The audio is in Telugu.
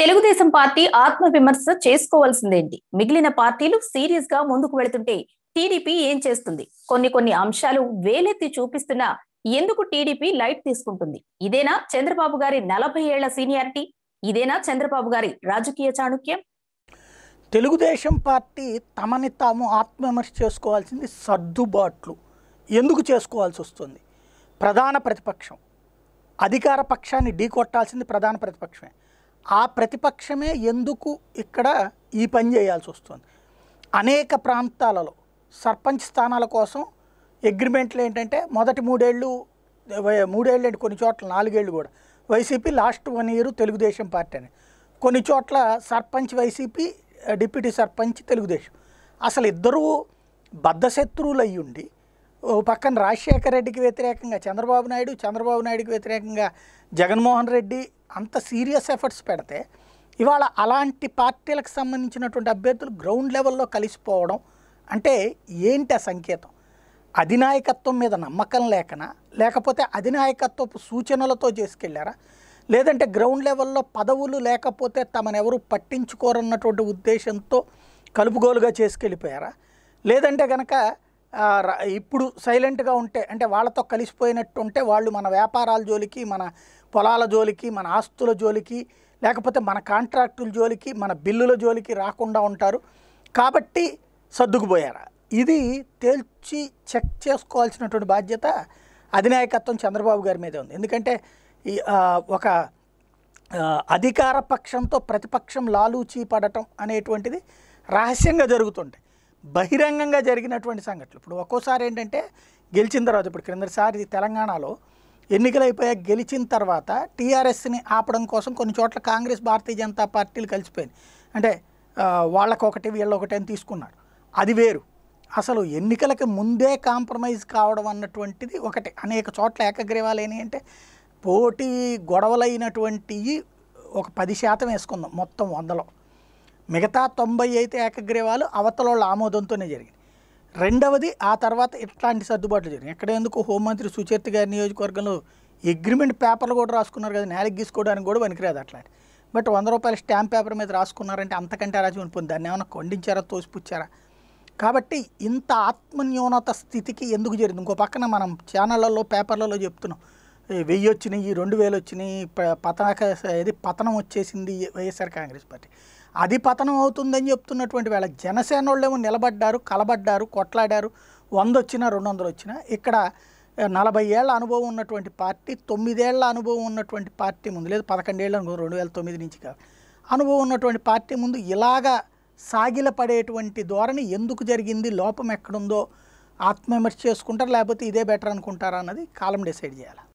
తెలుగుదేశం పార్టీ ఆత్మ విమర్శ చేసుకోవాల్సిందేంటి మిగిలిన పార్టీలు సీరియస్ గా ముందుకు వెళుతుంటే టీడీపీ ఏం చేస్తుంది కొన్ని కొన్ని అంశాలు వేలెత్తి చూపిస్తున్నా ఎందుకు టీడీపీ లైట్ తీసుకుంటుంది ఇదేనా చంద్రబాబు గారి నలభై ఏళ్ల సీనియారిటీ ఇదేనా చంద్రబాబు గారి రాజకీయ చాణుక్యం తెలుగుదేశం పార్టీ తమని తాము ఆత్మవిమర్శ చేసుకోవాల్సింది సర్దుబాట్లు ఎందుకు చేసుకోవాల్సి వస్తుంది ప్రధాన ప్రతిపక్షం అధికార పక్షాన్ని ఢీకొట్టాల్సింది ప్రధాన ప్రతిపక్షమే ఆ ప్రతిపక్షమే ఎందుకు ఇక్కడ ఈ పని చేయాల్సి వస్తుంది అనేక ప్రాంతాలలో సర్పంచ్ స్థానాల కోసం అగ్రిమెంట్లు ఏంటంటే మొదటి మూడేళ్ళు మూడేళ్ళు అంటే కొన్ని చోట్ల నాలుగేళ్ళు కూడా YCP last one year Telugu Desam party అని కొన్ని చోట్ల సర్పంచ్ వైసీపీ డిప్యూటీ సర్పంచ్ తెలుగుదేశం అసలు ఇద్దరూ బద్ధశత్రువులు అయ్యుండి ఓ పక్కన రాజశేఖర రెడ్డికి వ్యతిరేకంగా చంద్రబాబు నాయుడు చంద్రబాబు నాయుడుకి వ్యతిరేకంగా జగన్మోహన్ రెడ్డి అంత సీరియస్ ఎఫర్ట్స్ పెడితే ఇవాళ అలాంటి పార్టీలకు సంబంధించినటువంటి అభ్యర్థులు గ్రౌండ్ లెవెల్లో కలిసిపోవడం అంటే ఏంటి ఆ సంకేతం అధినాయకత్వం మీద నమ్మకం లేకనా లేకపోతే అధినాయకత్వపు సూచనలతో చేసుకెళ్లారా లేదంటే గ్రౌండ్ లెవెల్లో పదవులు లేకపోతే తమనెవరు పట్టించుకోరన్నటువంటి ఉద్దేశంతో కలుపుగోలుగా చేసుకెళ్ళిపోయారా లేదంటే కనుక ఇప్పుడు సైలెంట్గా ఉంటే అంటే వాళ్ళతో కలిసిపోయినట్టు ఉంటే వాళ్ళు మన వ్యాపారాల జోలికి మన పొలాల జోలికి మన ఆస్తుల జోలికి లేకపోతే మన కాంట్రాక్టుల జోలికి మన బిల్లుల జోలికి రాకుండా ఉంటారు కాబట్టి సర్దుకుపోయారా ఇది తేల్చి చెక్ చేసుకోవాల్సినటువంటి బాధ్యత అధినాయకత్వం చంద్రబాబు గారి మీద ఉంది ఎందుకంటే ఈ ఒక అధికార పక్షంతో ప్రతిపక్షం లాలూచీ పడటం అనేటువంటిది రహస్యంగా జరుగుతుంటాయి బహిరంగంగా జరిగినటువంటి సంఘటనలు ఇప్పుడు ఒక్కోసారి ఏంటంటే గెలిచిన తర్వాత ఇప్పుడు క్రిందసారి తెలంగాణలో ఎన్నికలు అయిపోయాక గెలిచిన తర్వాత టీఆర్ఎస్ని ఆపడం కోసం కొన్ని చోట్ల కాంగ్రెస్ భారతీయ జనతా పార్టీలు కలిసిపోయింది అంటే వాళ్ళకొకటి వీళ్ళొకటి అని తీసుకున్నాడు అది వేరు అసలు ఎన్నికలకు ముందే కాంప్రమైజ్ కావడం అన్నటువంటిది ఒకటి అనేక చోట్ల ఏకగ్రీవాలు అంటే పోటీ గొడవలైనటువంటివి ఒక పది శాతం వేసుకుందాం మొత్తం వందలో మిగతా తొంభై అయితే ఏకగ్రీవాలు అవతలోళ్ళ ఆమోదంతోనే జరిగింది రెండవది ఆ తర్వాత ఇట్లాంటి సర్దుబాట్లు జరిగినాయి ఎక్కడ ఎందుకు హోంమంత్రి సుచేత్ గారి నియోజకవర్గంలో అగ్రిమెంట్ పేపర్లు కూడా రాసుకున్నారు కదా నేలకి గీసుకోవడానికి కూడా పనికిరాదు అట్లాంటి బట్ వంద రూపాయల స్టాంప్ పేపర్ మీద రాసుకున్నారంటే అంతకంటే రాజు అనుకుంది దాన్ని ఏమైనా ఖండించారా తోసిపుచ్చారా కాబట్టి ఇంత ఆత్మన్యూనత స్థితికి ఎందుకు జరిగింది ఇంకో పక్కన మనం ఛానళ్ళల్లో పేపర్లలో చెప్తున్నాం వెయ్యి వచ్చినాయి రెండు వేలు వచ్చినాయి పతన ఇది పతనం వచ్చేసింది వైఎస్ఆర్ కాంగ్రెస్ పార్టీ అది పతనం అవుతుందని చెప్తున్నటువంటి వేళ జనసేన వాళ్ళేమో నిలబడ్డారు కలబడ్డారు కొట్లాడారు వంద వచ్చినా రెండు వందలు వచ్చినా ఇక్కడ నలభై ఏళ్ళ అనుభవం ఉన్నటువంటి పార్టీ తొమ్మిదేళ్ల అనుభవం ఉన్నటువంటి పార్టీ ముందు లేదు పదకొండేళ్ళ రెండు వేల తొమ్మిది నుంచి కాదు అనుభవం ఉన్నటువంటి పార్టీ ముందు ఇలాగా సాగిలపడేటువంటి ధోరణి ఎందుకు జరిగింది లోపం ఎక్కడుందో ఆత్మవిమర్శ చేసుకుంటారు లేకపోతే ఇదే బెటర్ అనుకుంటారా అన్నది కాలం డిసైడ్ చేయాలి